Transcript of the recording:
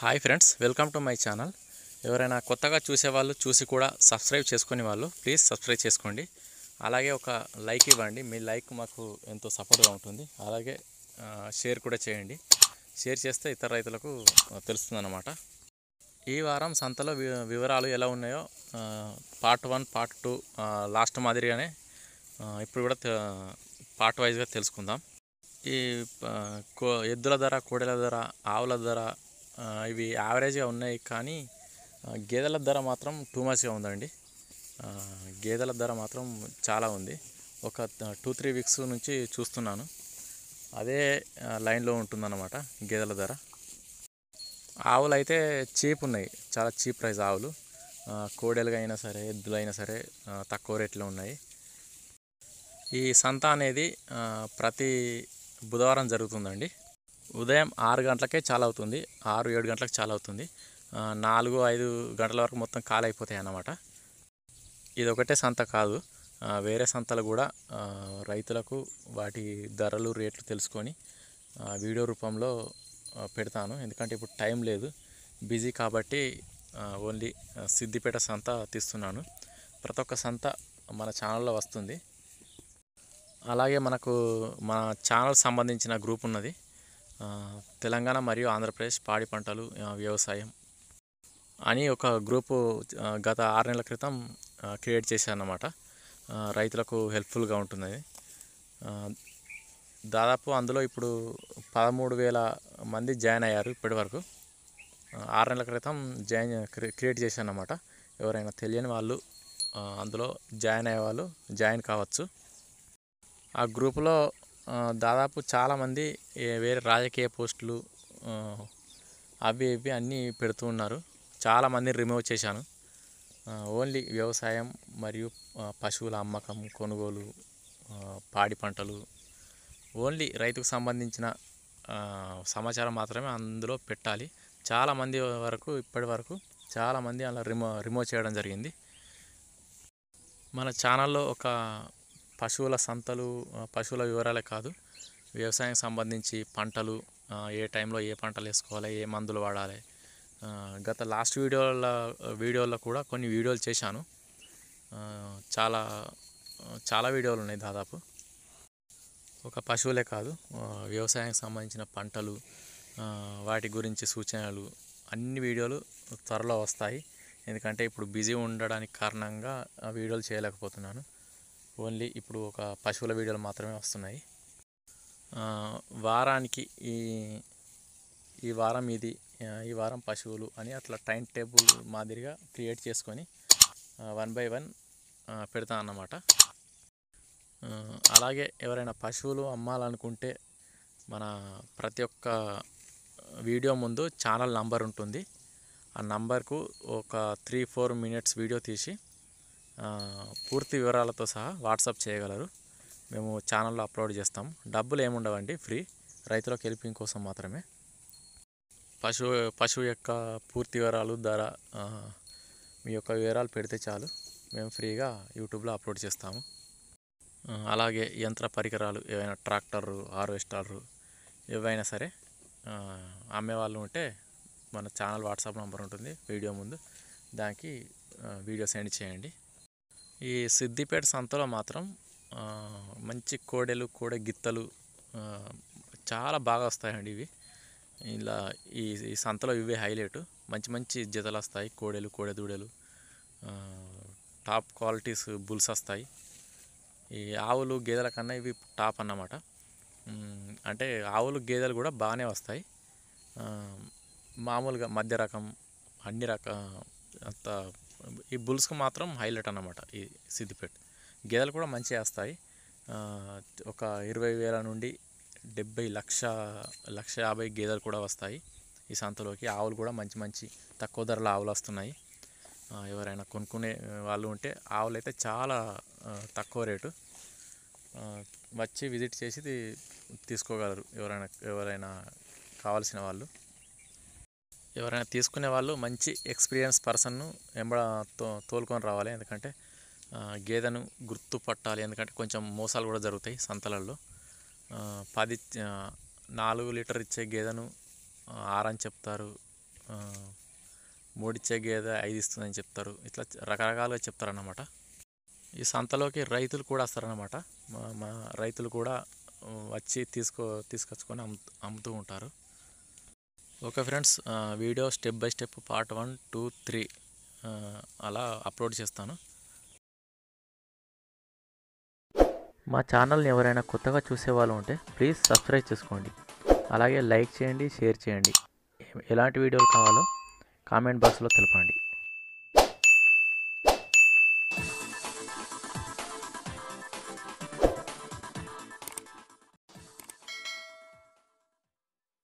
hi friends welcome to my channel ఎవరైనా కొత్తగా చూసేవాళ్ళు చూసి కూడా సబ్స్క్రైబ్ చేసుకునే వాళ్ళు ప్లీజ్ సబ్స్క్రైబ్ చేసుకోండి అలాగే ఒక లైక్ ఇవ్వండి మీ లైక్ మాకు ఎంతో సపోర్ట్గా ఉంటుంది అలాగే షేర్ కూడా చేయండి షేర్ చేస్తే ఇతర రైతులకు తెలుస్తుందన్నమాట ఈ వారం సంతలో వివరాలు ఎలా ఉన్నాయో part one part two last మాదిరిగానే ఇప్పుడు కూడా పార్ట్ వైజ్గా తెలుసుకుందాం ఈ ఎద్దుల ధర కోడెల ధర ఆవుల ధర ఇవి యావరేజ్గా ఉన్నాయి కానీ గేదెల ధర మాత్రం టూ మచ్గా ఉందండి గేదెల ధర మాత్రం చాలా ఉంది ఒక టూ త్రీ వీక్స్ నుంచి చూస్తున్నాను అదే లైన్లో ఉంటుందన్నమాట గేదెల ధర ఆవులు అయితే చీప్ ఉన్నాయి చాలా చీప్ ప్రైస్ ఆవులు కోడెలుగా అయినా సరే ఎద్దులైనా సరే తక్కువ రేట్లో ఉన్నాయి ఈ సంత అనేది ప్రతి బుధవారం జరుగుతుందండి ఉదయం ఆరు గంటలకే చాలా అవుతుంది ఆరు ఏడు గంటలకు చాలా అవుతుంది నాలుగు ఐదు గంటల వరకు మొత్తం ఖాళీ అయిపోతాయి అన్నమాట ఇది ఒకటే సంత కాదు వేరే సంతలు కూడా రైతులకు వాటి ధరలు రేట్లు తెలుసుకొని వీడియో రూపంలో పెడతాను ఎందుకంటే ఇప్పుడు టైం లేదు బిజీ కాబట్టి ఓన్లీ సిద్దిపేట సంత తీస్తున్నాను ప్రతి ఒక్క సంత మన ఛానల్లో వస్తుంది అలాగే మనకు మన ఛానల్ సంబంధించిన గ్రూప్ ఉన్నది తెలంగాణ మరియు ఆంధ్రప్రదేశ్ పాడి పంటలు వ్యవసాయం అని ఒక గ్రూపు గత ఆరు నెలల క్రితం క్రియేట్ చేశారన్నమాట రైతులకు హెల్ప్ఫుల్గా ఉంటుంది దాదాపు అందులో ఇప్పుడు పదమూడు వేల మంది జాయిన్ అయ్యారు ఇప్పటి వరకు ఆరు నెలల క్రితం జాయిన్ క్రియేట్ చేశానమాట ఎవరైనా తెలియని వాళ్ళు అందులో జాయిన్ అయ్యే వాళ్ళు జాయిన్ కావచ్చు ఆ గ్రూపులో దాదాపు చాలామంది వేరే రాజకీయ పోస్టులు అవి ఇవి అన్నీ పెడుతూ ఉన్నారు చాలామంది రిమూవ్ చేశాను ఓన్లీ వ్యవసాయం మరియు పశువుల అమ్మకం కొనుగోలు పాడి పంటలు ఓన్లీ రైతుకు సంబంధించిన సమాచారం మాత్రమే అందులో పెట్టాలి చాలామంది వరకు ఇప్పటి వరకు చాలామంది అలా రిమో రిమూవ్ చేయడం జరిగింది మన ఛానల్లో ఒక పశువుల సంతలు పశువుల వివరాలే కాదు వ్యవసాయం సంబంధించి పంటలు ఏ టైంలో ఏ పంటలు వేసుకోవాలి ఏ మందులు వాడాలి గత లాస్ట్ వీడియోల వీడియోల్లో కూడా కొన్ని వీడియోలు చేశాను చాలా చాలా వీడియోలు ఉన్నాయి దాదాపు ఒక పశువులే కాదు వ్యవసాయానికి సంబంధించిన పంటలు వాటి గురించి సూచనలు అన్ని వీడియోలు త్వరలో వస్తాయి ఎందుకంటే ఇప్పుడు బిజీ ఉండడానికి కారణంగా వీడియోలు చేయలేకపోతున్నాను ఓన్లీ ఇప్పుడు ఒక పశువుల వీడియోలు మాత్రమే వస్తున్నాయి వారానికి ఈ ఈ వారం ఇది ఈ వారం పశువులు అని అట్లా టైం టేబుల్ మాదిరిగా క్రియేట్ చేసుకొని వన్ బై వన్ పెడతా అన్నమాట అలాగే ఎవరైనా పశువులు అమ్మాలనుకుంటే మన ప్రతి ఒక్క వీడియో ముందు ఛానల్ నంబర్ ఉంటుంది ఆ నంబర్కు ఒక త్రీ ఫోర్ మినిట్స్ వీడియో తీసి పూర్తి వివరాలతో సహా వాట్సాప్ చేయగలరు మేము ఛానల్లో అప్లోడ్ చేస్తాం డబ్బులు ఏముండవండి ఫ్రీ రైతుల కెలిపింగ్ కోసం మాత్రమే పశువు పశువు యొక్క పూర్తి వివరాలు ధర మీ యొక్క వివరాలు పెడితే చాలు మేము ఫ్రీగా యూట్యూబ్లో అప్లోడ్ చేస్తాము అలాగే యంత్ర పరికరాలు ఏవైనా ట్రాక్టర్లు హార్వెస్టర్లు ఏవైనా సరే అమ్మేవాళ్ళు ఉంటే మన ఛానల్ వాట్సాప్ నెంబర్ ఉంటుంది వీడియో ముందు దానికి వీడియో సెండ్ చేయండి ఈ సిద్దిపేట సంతలో మాత్రం మంచి కోడెలు కోడె గిత్తలు చాలా బాగా వస్తాయండి ఇవి ఇలా ఈ ఈ సంతలో ఇవే హైలైట్ మంచి మంచి జతలు వస్తాయి కోడెలు కోడె దూడెలు టాప్ క్వాలిటీస్ బుల్స్ వస్తాయి ఈ ఆవులు గేదెల కన్నా ఇవి టాప్ అన్నమాట అంటే ఆవులు గేదెలు కూడా బాగానే వస్తాయి మామూలుగా మధ్య రకం అన్ని రక అంత ఈ బుల్స్కి మాత్రం హైలైట్ అన్నమాట ఈ సిద్దిపేట గేదెలు కూడా మంచిగా వేస్తాయి ఒక ఇరవై వేల నుండి డెబ్బై లక్ష లక్ష యాభై గేదెలు కూడా వస్తాయి ఈ సంతలోకి ఆవులు కూడా మంచి మంచి తక్కువ ధరల ఆవులు వస్తున్నాయి ఎవరైనా కొనుక్కునే వాళ్ళు ఉంటే ఆవులు అయితే చాలా తక్కువ రేటు వచ్చి విజిట్ చేసి తీసుకోగలరు ఎవరైనా ఎవరైనా కావాల్సిన వాళ్ళు ఎవరైనా తీసుకునే వాళ్ళు మంచి ఎక్స్పీరియన్స్ పర్సన్ను ఎంబడ తో తోలుకొని రావాలి ఎందుకంటే గేదెను గుర్తుపట్టాలి ఎందుకంటే కొంచెం మోసాలు కూడా జరుగుతాయి సంతలల్లో పది నాలుగు లీటర్ ఇచ్చే గేదెను ఆరని చెప్తారు మూడిచ్చే గేదె ఐదు ఇస్తుందని చెప్తారు ఇట్లా రకరకాలుగా చెప్తారన్నమాట ఈ సంతలోకి రైతులు కూడా వస్తారన్నమాట మా రైతులు కూడా వచ్చి తీసుకో తీసుకొచ్చుకొని అమ్ముతూ ఉంటారు okay friends video step by step part one two three అలా అప్లోడ్ చేస్తాను మా ఛానల్ని ఎవరైనా కొత్తగా చూసేవాళ్ళు ఉంటే ప్లీజ్ సబ్స్క్రైబ్ చేసుకోండి అలాగే లైక్ చేయండి షేర్ చేయండి ఎలాంటి వీడియోలు కావాలో కామెంట్ బాక్స్లో తెలపండి